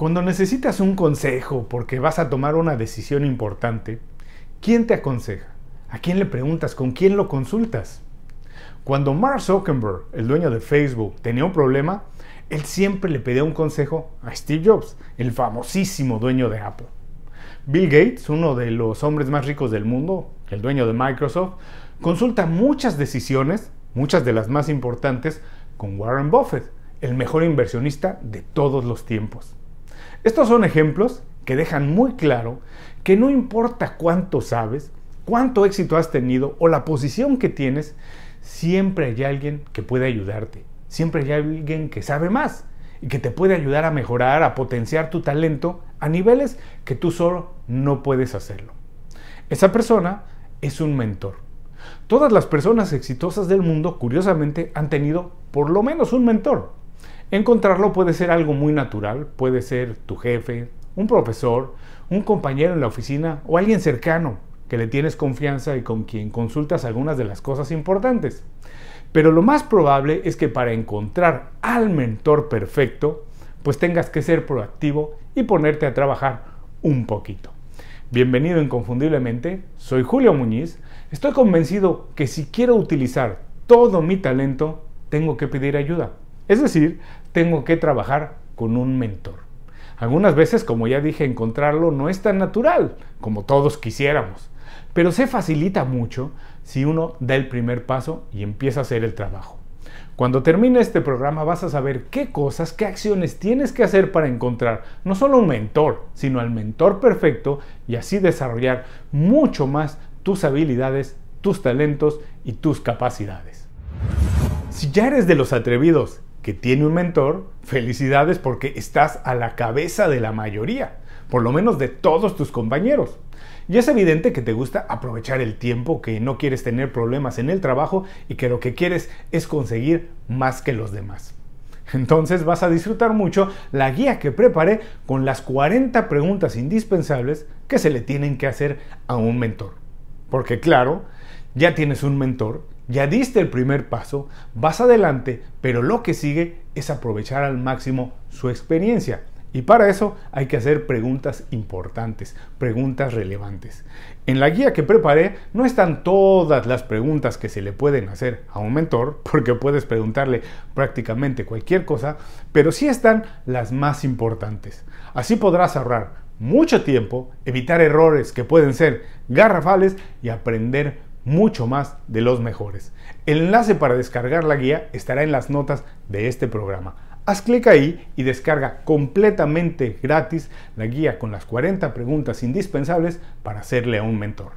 Cuando necesitas un consejo porque vas a tomar una decisión importante, ¿quién te aconseja? ¿A quién le preguntas? ¿Con quién lo consultas? Cuando Mark Zuckerberg, el dueño de Facebook, tenía un problema, él siempre le pedía un consejo a Steve Jobs, el famosísimo dueño de Apple. Bill Gates, uno de los hombres más ricos del mundo, el dueño de Microsoft, consulta muchas decisiones, muchas de las más importantes, con Warren Buffett, el mejor inversionista de todos los tiempos. Estos son ejemplos que dejan muy claro que no importa cuánto sabes, cuánto éxito has tenido o la posición que tienes, siempre hay alguien que puede ayudarte, siempre hay alguien que sabe más y que te puede ayudar a mejorar, a potenciar tu talento a niveles que tú solo no puedes hacerlo. Esa persona es un mentor. Todas las personas exitosas del mundo, curiosamente, han tenido por lo menos un mentor. Encontrarlo puede ser algo muy natural, puede ser tu jefe, un profesor, un compañero en la oficina o alguien cercano que le tienes confianza y con quien consultas algunas de las cosas importantes. Pero lo más probable es que para encontrar al mentor perfecto, pues tengas que ser proactivo y ponerte a trabajar un poquito. Bienvenido inconfundiblemente, soy Julio Muñiz, estoy convencido que si quiero utilizar todo mi talento, tengo que pedir ayuda es decir, tengo que trabajar con un mentor. Algunas veces, como ya dije, encontrarlo no es tan natural como todos quisiéramos, pero se facilita mucho si uno da el primer paso y empieza a hacer el trabajo. Cuando termine este programa vas a saber qué cosas, qué acciones tienes que hacer para encontrar no solo un mentor, sino al mentor perfecto y así desarrollar mucho más tus habilidades, tus talentos y tus capacidades. Si ya eres de los atrevidos tiene un mentor, felicidades porque estás a la cabeza de la mayoría, por lo menos de todos tus compañeros. Y es evidente que te gusta aprovechar el tiempo, que no quieres tener problemas en el trabajo y que lo que quieres es conseguir más que los demás. Entonces vas a disfrutar mucho la guía que preparé con las 40 preguntas indispensables que se le tienen que hacer a un mentor. Porque claro, ya tienes un mentor, ya diste el primer paso, vas adelante, pero lo que sigue es aprovechar al máximo su experiencia. Y para eso hay que hacer preguntas importantes, preguntas relevantes. En la guía que preparé no están todas las preguntas que se le pueden hacer a un mentor, porque puedes preguntarle prácticamente cualquier cosa, pero sí están las más importantes. Así podrás ahorrar mucho tiempo, evitar errores que pueden ser garrafales y aprender mucho más de los mejores. El enlace para descargar la guía estará en las notas de este programa. Haz clic ahí y descarga completamente gratis la guía con las 40 preguntas indispensables para hacerle a un mentor.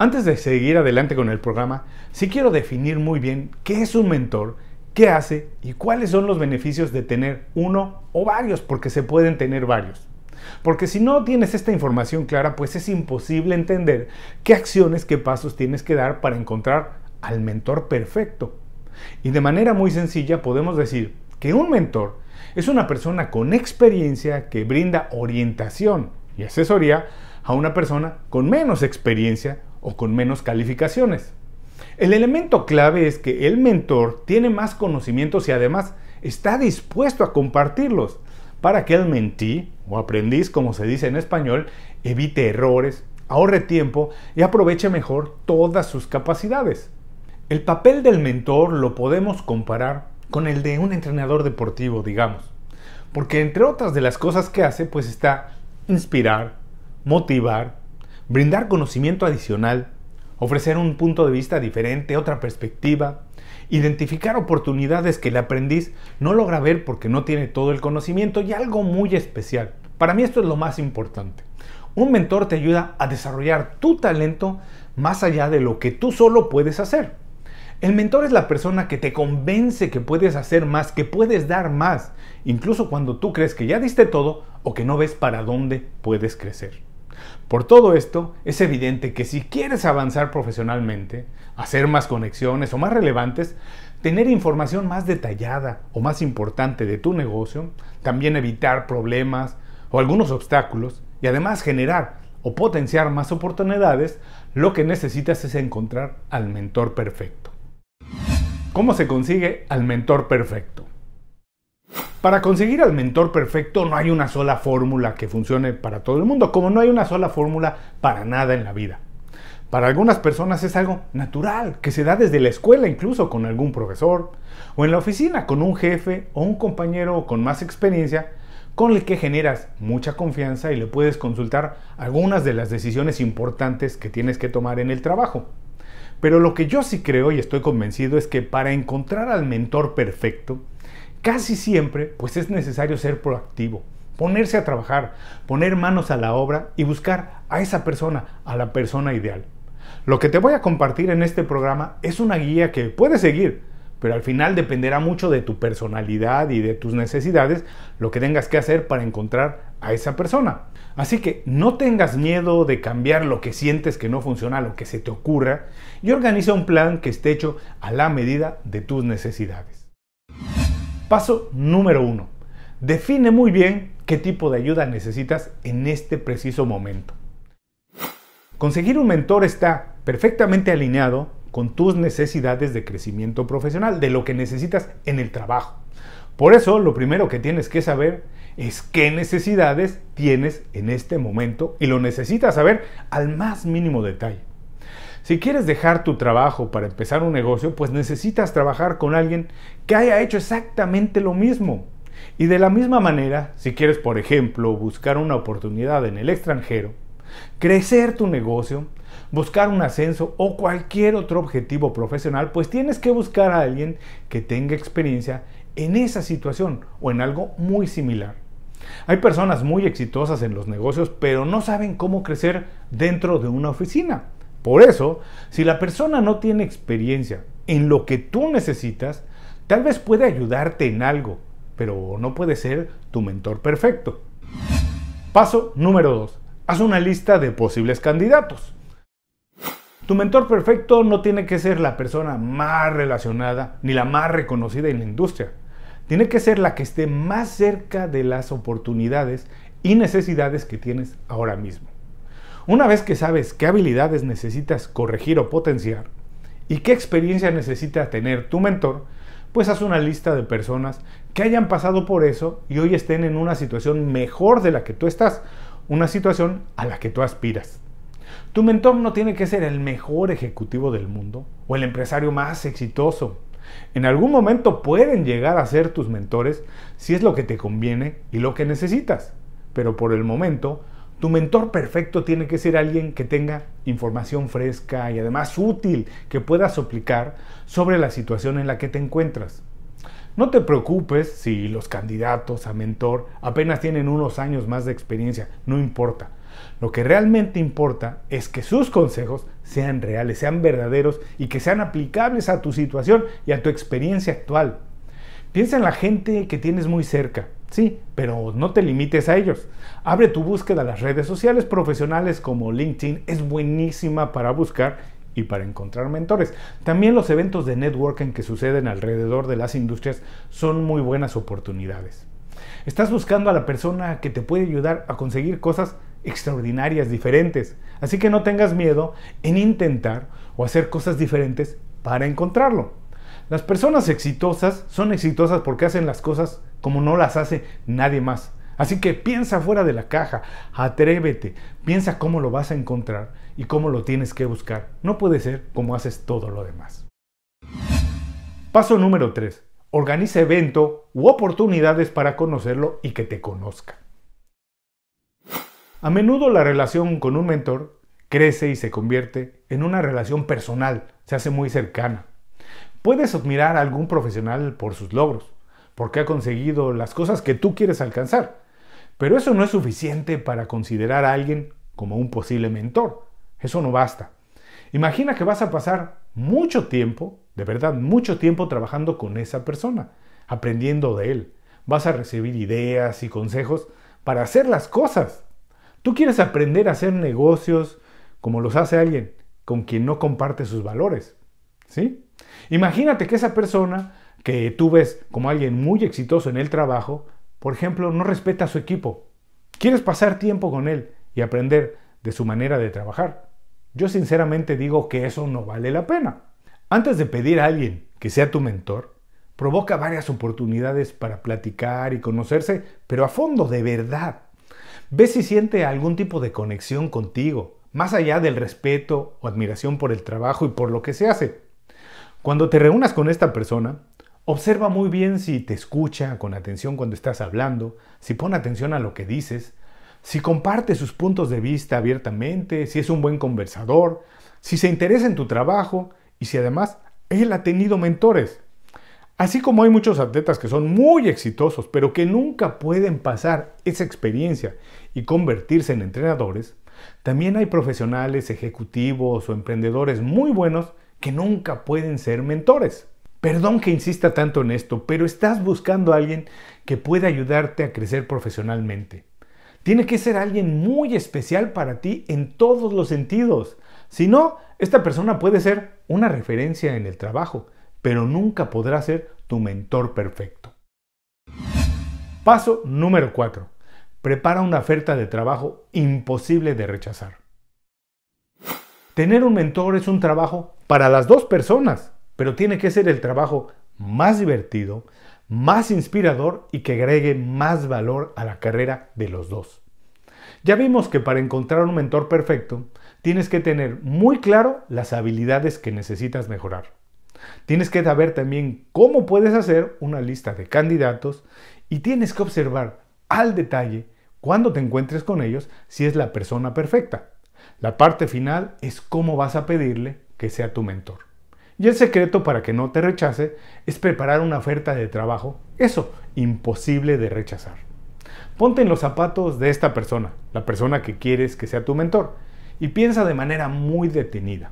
Antes de seguir adelante con el programa, si quiero definir muy bien qué es un mentor qué hace y cuáles son los beneficios de tener uno o varios, porque se pueden tener varios. Porque si no tienes esta información clara, pues es imposible entender qué acciones, qué pasos tienes que dar para encontrar al mentor perfecto. Y de manera muy sencilla podemos decir que un mentor es una persona con experiencia que brinda orientación y asesoría a una persona con menos experiencia o con menos calificaciones. El elemento clave es que el mentor tiene más conocimientos y además está dispuesto a compartirlos para que el mentí o aprendiz, como se dice en español, evite errores, ahorre tiempo y aproveche mejor todas sus capacidades. El papel del mentor lo podemos comparar con el de un entrenador deportivo, digamos, porque entre otras de las cosas que hace, pues está inspirar, motivar, brindar conocimiento adicional, ofrecer un punto de vista diferente, otra perspectiva, identificar oportunidades que el aprendiz no logra ver porque no tiene todo el conocimiento y algo muy especial. Para mí esto es lo más importante. Un mentor te ayuda a desarrollar tu talento más allá de lo que tú solo puedes hacer. El mentor es la persona que te convence que puedes hacer más, que puedes dar más, incluso cuando tú crees que ya diste todo o que no ves para dónde puedes crecer. Por todo esto, es evidente que si quieres avanzar profesionalmente, hacer más conexiones o más relevantes, tener información más detallada o más importante de tu negocio, también evitar problemas o algunos obstáculos y además generar o potenciar más oportunidades, lo que necesitas es encontrar al mentor perfecto. ¿Cómo se consigue al mentor perfecto? Para conseguir al mentor perfecto no hay una sola fórmula que funcione para todo el mundo, como no hay una sola fórmula para nada en la vida. Para algunas personas es algo natural, que se da desde la escuela incluso con algún profesor, o en la oficina con un jefe o un compañero con más experiencia, con el que generas mucha confianza y le puedes consultar algunas de las decisiones importantes que tienes que tomar en el trabajo. Pero lo que yo sí creo y estoy convencido es que para encontrar al mentor perfecto, Casi siempre, pues es necesario ser proactivo, ponerse a trabajar, poner manos a la obra y buscar a esa persona, a la persona ideal. Lo que te voy a compartir en este programa es una guía que puedes seguir, pero al final dependerá mucho de tu personalidad y de tus necesidades lo que tengas que hacer para encontrar a esa persona. Así que no tengas miedo de cambiar lo que sientes que no funciona, lo que se te ocurra, y organiza un plan que esté hecho a la medida de tus necesidades. Paso número uno. Define muy bien qué tipo de ayuda necesitas en este preciso momento. Conseguir un mentor está perfectamente alineado con tus necesidades de crecimiento profesional, de lo que necesitas en el trabajo. Por eso, lo primero que tienes que saber es qué necesidades tienes en este momento y lo necesitas saber al más mínimo detalle. Si quieres dejar tu trabajo para empezar un negocio, pues necesitas trabajar con alguien que haya hecho exactamente lo mismo. Y de la misma manera, si quieres, por ejemplo, buscar una oportunidad en el extranjero, crecer tu negocio, buscar un ascenso o cualquier otro objetivo profesional, pues tienes que buscar a alguien que tenga experiencia en esa situación o en algo muy similar. Hay personas muy exitosas en los negocios, pero no saben cómo crecer dentro de una oficina. Por eso, si la persona no tiene experiencia en lo que tú necesitas, tal vez puede ayudarte en algo, pero no puede ser tu mentor perfecto. Paso número 2. Haz una lista de posibles candidatos. Tu mentor perfecto no tiene que ser la persona más relacionada ni la más reconocida en la industria. Tiene que ser la que esté más cerca de las oportunidades y necesidades que tienes ahora mismo. Una vez que sabes qué habilidades necesitas corregir o potenciar y qué experiencia necesita tener tu mentor, pues haz una lista de personas que hayan pasado por eso y hoy estén en una situación mejor de la que tú estás, una situación a la que tú aspiras. Tu mentor no tiene que ser el mejor ejecutivo del mundo o el empresario más exitoso. En algún momento pueden llegar a ser tus mentores si es lo que te conviene y lo que necesitas, pero por el momento tu mentor perfecto tiene que ser alguien que tenga información fresca y además útil que puedas aplicar sobre la situación en la que te encuentras. No te preocupes si los candidatos a mentor apenas tienen unos años más de experiencia, no importa. Lo que realmente importa es que sus consejos sean reales, sean verdaderos y que sean aplicables a tu situación y a tu experiencia actual. Piensa en la gente que tienes muy cerca, Sí, pero no te limites a ellos. Abre tu búsqueda a las redes sociales profesionales como LinkedIn. Es buenísima para buscar y para encontrar mentores. También los eventos de networking que suceden alrededor de las industrias son muy buenas oportunidades. Estás buscando a la persona que te puede ayudar a conseguir cosas extraordinarias, diferentes. Así que no tengas miedo en intentar o hacer cosas diferentes para encontrarlo. Las personas exitosas son exitosas porque hacen las cosas como no las hace nadie más. Así que piensa fuera de la caja, atrévete, piensa cómo lo vas a encontrar y cómo lo tienes que buscar. No puede ser como haces todo lo demás. Paso número 3. Organiza evento u oportunidades para conocerlo y que te conozca. A menudo la relación con un mentor crece y se convierte en una relación personal, se hace muy cercana. Puedes admirar a algún profesional por sus logros, porque ha conseguido las cosas que tú quieres alcanzar, pero eso no es suficiente para considerar a alguien como un posible mentor. Eso no basta. Imagina que vas a pasar mucho tiempo, de verdad mucho tiempo trabajando con esa persona, aprendiendo de él. Vas a recibir ideas y consejos para hacer las cosas. Tú quieres aprender a hacer negocios como los hace alguien con quien no comparte sus valores. ¿Sí? Imagínate que esa persona que tú ves como alguien muy exitoso en el trabajo, por ejemplo, no respeta a su equipo. Quieres pasar tiempo con él y aprender de su manera de trabajar. Yo sinceramente digo que eso no vale la pena. Antes de pedir a alguien que sea tu mentor, provoca varias oportunidades para platicar y conocerse, pero a fondo, de verdad. Ve si siente algún tipo de conexión contigo, más allá del respeto o admiración por el trabajo y por lo que se hace. Cuando te reúnas con esta persona, observa muy bien si te escucha con atención cuando estás hablando, si pone atención a lo que dices, si comparte sus puntos de vista abiertamente, si es un buen conversador, si se interesa en tu trabajo y si además él ha tenido mentores. Así como hay muchos atletas que son muy exitosos, pero que nunca pueden pasar esa experiencia y convertirse en entrenadores, también hay profesionales, ejecutivos o emprendedores muy buenos que nunca pueden ser mentores. Perdón que insista tanto en esto, pero estás buscando a alguien que pueda ayudarte a crecer profesionalmente. Tiene que ser alguien muy especial para ti en todos los sentidos. Si no, esta persona puede ser una referencia en el trabajo, pero nunca podrá ser tu mentor perfecto. Paso número 4. Prepara una oferta de trabajo imposible de rechazar. Tener un mentor es un trabajo para las dos personas, pero tiene que ser el trabajo más divertido, más inspirador y que agregue más valor a la carrera de los dos. Ya vimos que para encontrar un mentor perfecto, tienes que tener muy claro las habilidades que necesitas mejorar. Tienes que saber también cómo puedes hacer una lista de candidatos y tienes que observar al detalle cuando te encuentres con ellos si es la persona perfecta. La parte final es cómo vas a pedirle que sea tu mentor. Y el secreto para que no te rechace es preparar una oferta de trabajo, eso, imposible de rechazar. Ponte en los zapatos de esta persona, la persona que quieres que sea tu mentor, y piensa de manera muy detenida.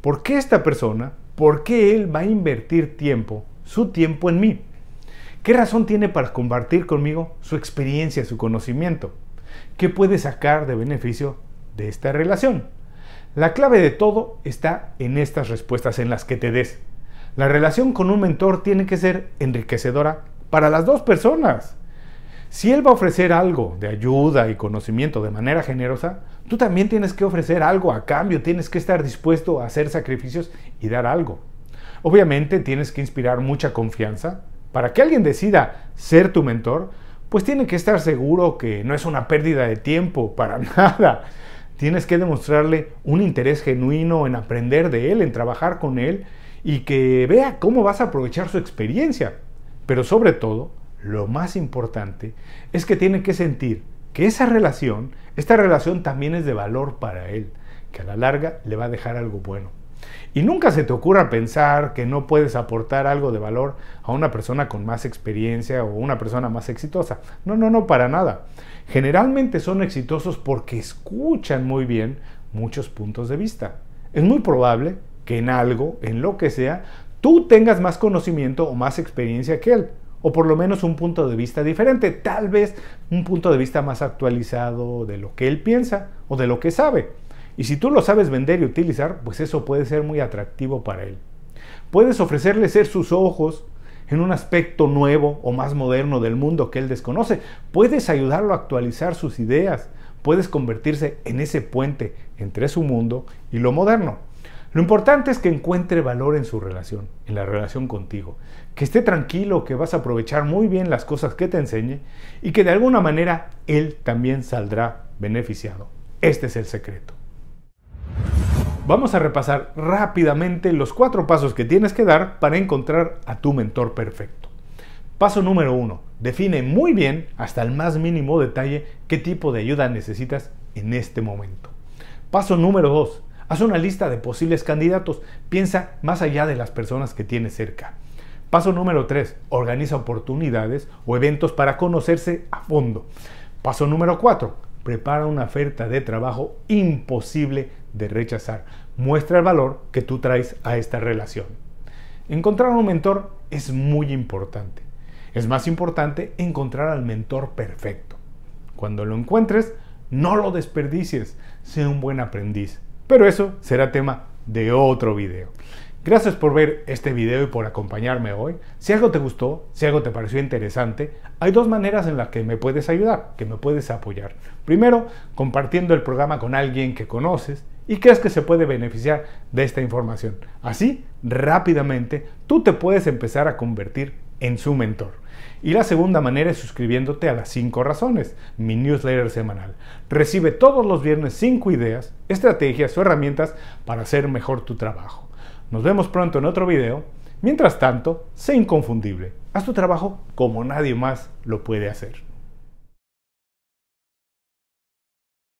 ¿Por qué esta persona, por qué él va a invertir tiempo, su tiempo en mí? ¿Qué razón tiene para compartir conmigo su experiencia, su conocimiento? ¿Qué puede sacar de beneficio de esta relación? La clave de todo está en estas respuestas en las que te des. La relación con un mentor tiene que ser enriquecedora para las dos personas. Si él va a ofrecer algo de ayuda y conocimiento de manera generosa, tú también tienes que ofrecer algo a cambio, tienes que estar dispuesto a hacer sacrificios y dar algo. Obviamente tienes que inspirar mucha confianza. Para que alguien decida ser tu mentor, pues tiene que estar seguro que no es una pérdida de tiempo para nada tienes que demostrarle un interés genuino en aprender de él, en trabajar con él y que vea cómo vas a aprovechar su experiencia. Pero sobre todo, lo más importante es que tiene que sentir que esa relación, esta relación también es de valor para él, que a la larga le va a dejar algo bueno. Y nunca se te ocurra pensar que no puedes aportar algo de valor a una persona con más experiencia o una persona más exitosa. No, no, no, para nada. Generalmente son exitosos porque escuchan muy bien muchos puntos de vista. Es muy probable que en algo, en lo que sea, tú tengas más conocimiento o más experiencia que él o por lo menos un punto de vista diferente, tal vez un punto de vista más actualizado de lo que él piensa o de lo que sabe. Y si tú lo sabes vender y utilizar, pues eso puede ser muy atractivo para él. Puedes ofrecerle ser sus ojos en un aspecto nuevo o más moderno del mundo que él desconoce. Puedes ayudarlo a actualizar sus ideas. Puedes convertirse en ese puente entre su mundo y lo moderno. Lo importante es que encuentre valor en su relación, en la relación contigo, que esté tranquilo, que vas a aprovechar muy bien las cosas que te enseñe y que de alguna manera él también saldrá beneficiado. Este es el secreto. Vamos a repasar rápidamente los cuatro pasos que tienes que dar para encontrar a tu mentor perfecto. Paso número uno, define muy bien, hasta el más mínimo detalle, qué tipo de ayuda necesitas en este momento. Paso número dos, haz una lista de posibles candidatos, piensa más allá de las personas que tienes cerca. Paso número tres, organiza oportunidades o eventos para conocerse a fondo. Paso número cuatro, prepara una oferta de trabajo imposible de rechazar. Muestra el valor que tú traes a esta relación. Encontrar un mentor es muy importante. Es más importante encontrar al mentor perfecto. Cuando lo encuentres, no lo desperdicies, sé un buen aprendiz. Pero eso será tema de otro video. Gracias por ver este video y por acompañarme hoy. Si algo te gustó, si algo te pareció interesante, hay dos maneras en las que me puedes ayudar, que me puedes apoyar. Primero, compartiendo el programa con alguien que conoces y crees que se puede beneficiar de esta información. Así, rápidamente, tú te puedes empezar a convertir en su mentor. Y la segunda manera es suscribiéndote a las 5 razones, mi newsletter semanal. Recibe todos los viernes 5 ideas, estrategias o herramientas para hacer mejor tu trabajo. Nos vemos pronto en otro video. Mientras tanto, sé inconfundible. Haz tu trabajo como nadie más lo puede hacer.